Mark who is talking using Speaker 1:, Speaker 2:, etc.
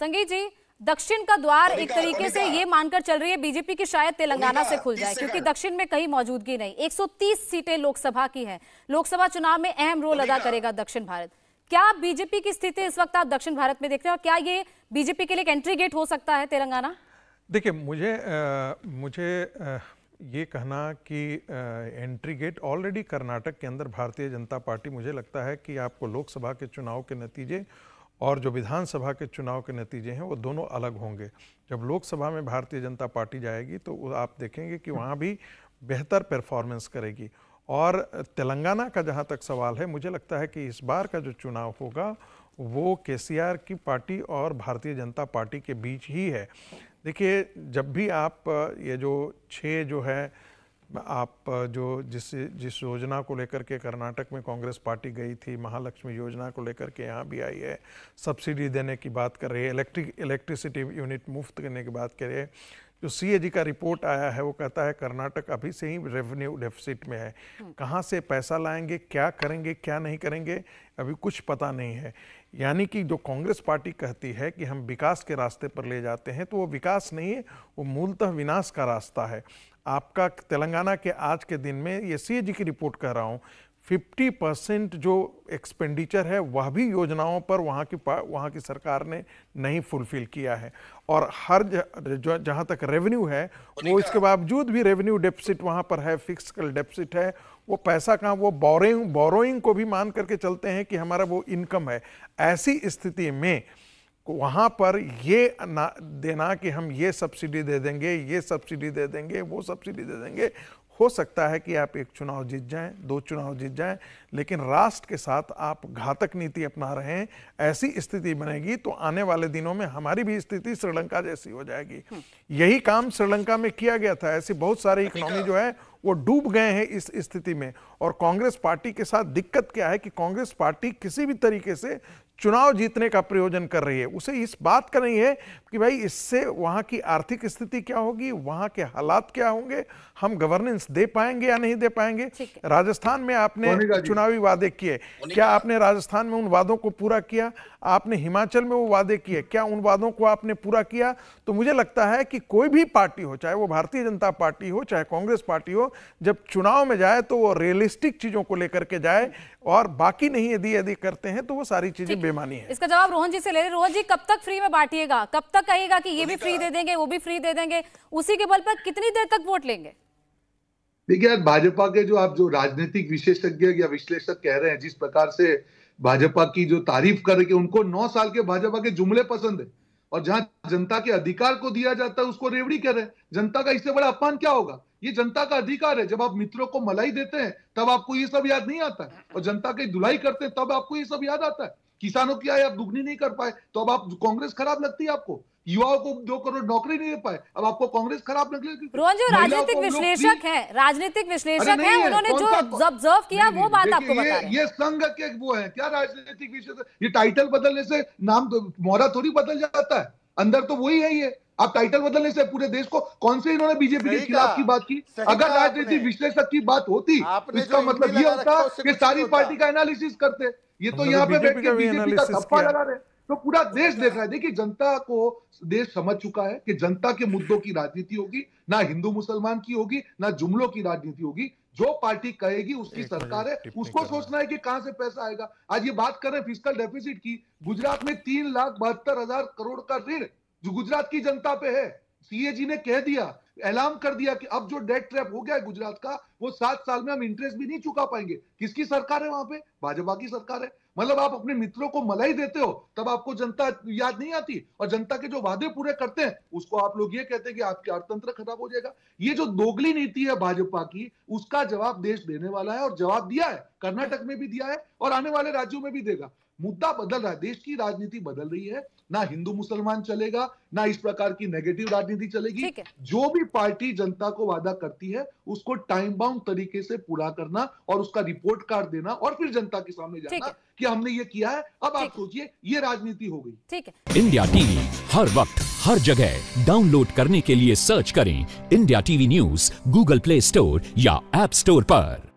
Speaker 1: संगीत जी दक्षिण का द्वार एक तरीके से ये मानकर चल रही है बीजेपी की शायद तेलंगाना से खुल जाए क्योंकि दक्षिण में कहीं मौजूदगी नहीं 130 सीटें लोकसभा की हैं लोकसभा चुनाव में अहम रोल अदा करेगा दक्षिण भारत क्या बीजेपी की स्थिति इस वक्त आप दक्षिण भारत में देख रहे हो क्या ये बीजेपी के लिए एंट्री गेट हो सकता है तेलंगाना
Speaker 2: देखिए मुझे आ, मुझे आ, ये कहना कि एंट्री गेट ऑलरेडी कर्नाटक के अंदर भारतीय जनता पार्टी मुझे लगता है कि आपको लोकसभा के चुनाव के नतीजे और जो विधानसभा के चुनाव के नतीजे हैं वो दोनों अलग होंगे जब लोकसभा में भारतीय जनता पार्टी जाएगी तो आप देखेंगे कि वहाँ भी बेहतर परफॉर्मेंस करेगी और तेलंगाना का जहाँ तक सवाल है मुझे लगता है कि इस बार का जो चुनाव होगा वो के की पार्टी और भारतीय जनता पार्टी के बीच ही है देखिए जब भी आप ये जो छः जो है आप जो जिस जिस योजना को लेकर के कर्नाटक में कांग्रेस पार्टी गई थी महालक्ष्मी योजना को लेकर के यहाँ भी आई है सब्सिडी देने की बात कर रही है इलेक्ट्रिक इलेक्ट्रिसिटी यूनिट मुफ्त करने की बात कर रही है जो सी का रिपोर्ट आया है वो कहता है कर्नाटक अभी से ही रेवेन्यू डेफिसिट में है हम्म। कहाँ से पैसा लाएंगे क्या करेंगे क्या नहीं करेंगे अभी कुछ पता नहीं है यानी कि जो कांग्रेस पार्टी कहती है कि हम विकास के रास्ते पर ले जाते हैं तो वो विकास नहीं है वो मूलतः विनाश का रास्ता है आपका तेलंगाना के आज के दिन में ये सी की रिपोर्ट कह रहा हूँ 50 परसेंट जो एक्सपेंडिचर है वह भी योजनाओं पर वहाँ की वहाँ की सरकार ने नहीं फुलफिल किया है और हर जहाँ तक रेवेन्यू है वो इसके बावजूद भी रेवेन्यू डेफिसिट वहाँ पर है फिक्स डेफिसिट है वो पैसा कहाँ वो बोरिंग बोरोइंग को भी मान करके चलते हैं कि हमारा वो इनकम है ऐसी स्थिति में वहाँ पर ये ना देना कि हम ये सब्सिडी दे देंगे ये सब्सिडी दे देंगे वो सब्सिडी दे देंगे हो सकता है कि आप एक चुनाव जीत जाएं दो चुनाव जीत जाएं लेकिन राष्ट्र के साथ आप घातक नीति अपना रहे हैं ऐसी स्थिति बनेगी तो आने वाले दिनों में हमारी भी स्थिति श्रीलंका जैसी हो जाएगी हम्म। यही काम श्रीलंका में किया गया था ऐसी बहुत सारी इकोनॉमी जो है वो डूब गए हैं इस स्थिति में और कांग्रेस पार्टी के साथ दिक्कत क्या है कि कांग्रेस पार्टी किसी भी तरीके से चुनाव जीतने का प्रयोजन कर रही है उसे इस बात का नहीं है कि भाई इससे वहाँ की आर्थिक स्थिति क्या होगी वहाँ के हालात क्या होंगे हम गवर्नेंस दे पाएंगे या नहीं दे पाएंगे राजस्थान में आपने चुनावी वादे किए क्या आपने राजस्थान में उन वादों को पूरा किया आपने हिमाचल में वो वादे किए क्या उन वादों को आपने पूरा किया तो मुझे लगता है कि कोई भी पार्टी हो चाहे वो भारतीय जनता पार्टी हो चाहे कांग्रेस पार्टी हो जब चुनाव में जाए तो वो रियलिस्टिक चीज़ों को लेकर के जाए और बाकी नहीं यदि यदि करते हैं तो वो सारी चीज़ें बेमानी
Speaker 1: है इसका जवाब रोहन जी से ले रहे रोहन जी कब तक फ्री में बांटिएगा कब तक कहेगा कि ये भी फ्री दे देंगे वो भी फ्री दे देंगे उसी के बल पर कितनी देर तक वोट
Speaker 3: लेंगे देखिए आज भाजपा के जो आप जो राजनीतिक विशेषज्ञ या विश्लेषक कह रहे हैं जिस प्रकार से भाजपा की जो तारीफ कर रहे उनको नौ साल के भाजपा के जुमले पसंद है और जहां जनता के अधिकार को दिया जाता है उसको रेवड़ी कह रहे हैं जनता का इससे बड़ा अपमान क्या होगा ये जनता का अधिकार है जब आप मित्रों को मलाई देते हैं तब आपको ये सब याद नहीं आता है और जनता की दुलाई करते हैं तब आपको ये सब याद आता है किसानों की आय आप दुगनी नहीं कर पाए तो अब आप कांग्रेस खराब लगती है आपको युवाओं को दो करोड़ नौकरी नहीं दे पाए अब आपको कांग्रेस खराब लग रोहन जो राजनीतिक विश्लेषक
Speaker 1: है राजनीतिक विश्लेषक है उन्होंने जो ऑब्जर्व किया वो बात आपको बता रहे ये
Speaker 3: संघ के वो है क्या राजनीतिक विश्लेषक ये टाइटल बदलने से नाम तो- मोहरा थोड़ी बदल जाता है अंदर तो वही है ये आप टाइटल बदलने से पूरे देश को कौन से इन्होंने बीजेपी के खिलाफ की बात की अगर राजनीति विश्लेषक की बात होती इसका मतलब ये होता कि सारी पार्टी का एनालिसिस करते ये तो, तो यहाँ पे बैठ के बीजेपी का थप्पा लगा रहे तो पूरा देश देख रहा है देखिए जनता को देश समझ चुका है कि जनता के मुद्दों की राजनीति होगी ना हिंदू मुसलमान की होगी ना जुमलों की राजनीति होगी जो पार्टी कहेगी उसकी सरकार है उसको सोचना है कि कहां से पैसा आएगा आज ये बात कर रहे हैं फिजिकल डेफिसिट की गुजरात में तीन लाख बहत्तर हजार करोड़ का ऋण जो गुजरात की जनता पे है सीएजी ने कह दिया ऐलान कर दिया कि अब जो डेट ट्रैप हो गया है गुजरात का वो सात साल में हम इंटरेस्ट भी नहीं चुका पाएंगे किसकी सरकार है वहां पे भाजपा की सरकार है मतलब आप अपने मित्रों को मलाई देते हो तब आपको जनता याद नहीं आती और जनता के जो वादे पूरे करते हैं उसको आप लोग ये कहते हैं कि आपके अर्थतंत्र खराब हो जाएगा ये जो दोगली नीति है भाजपा की उसका जवाब देश देने वाला है और जवाब दिया है कर्नाटक में भी दिया है और आने वाले राज्यों में भी देगा मुद्दा बदल रहा है देश की राजनीति बदल रही है ना हिंदू मुसलमान चलेगा ना इस प्रकार की नेगेटिव राजनीति चलेगी जो भी पार्टी जनता को वादा करती है उसको टाइम बाउंड तरीके से पूरा करना और उसका रिपोर्ट कार्ड देना और फिर जनता के सामने जाना कि हमने ये किया है अब आप सोचिए ये राजनीति हो गई ठीक है इंडिया टीवी हर वक्त हर जगह डाउनलोड करने के लिए सर्च करें India TV news Google Play Store या एप स्टोर पर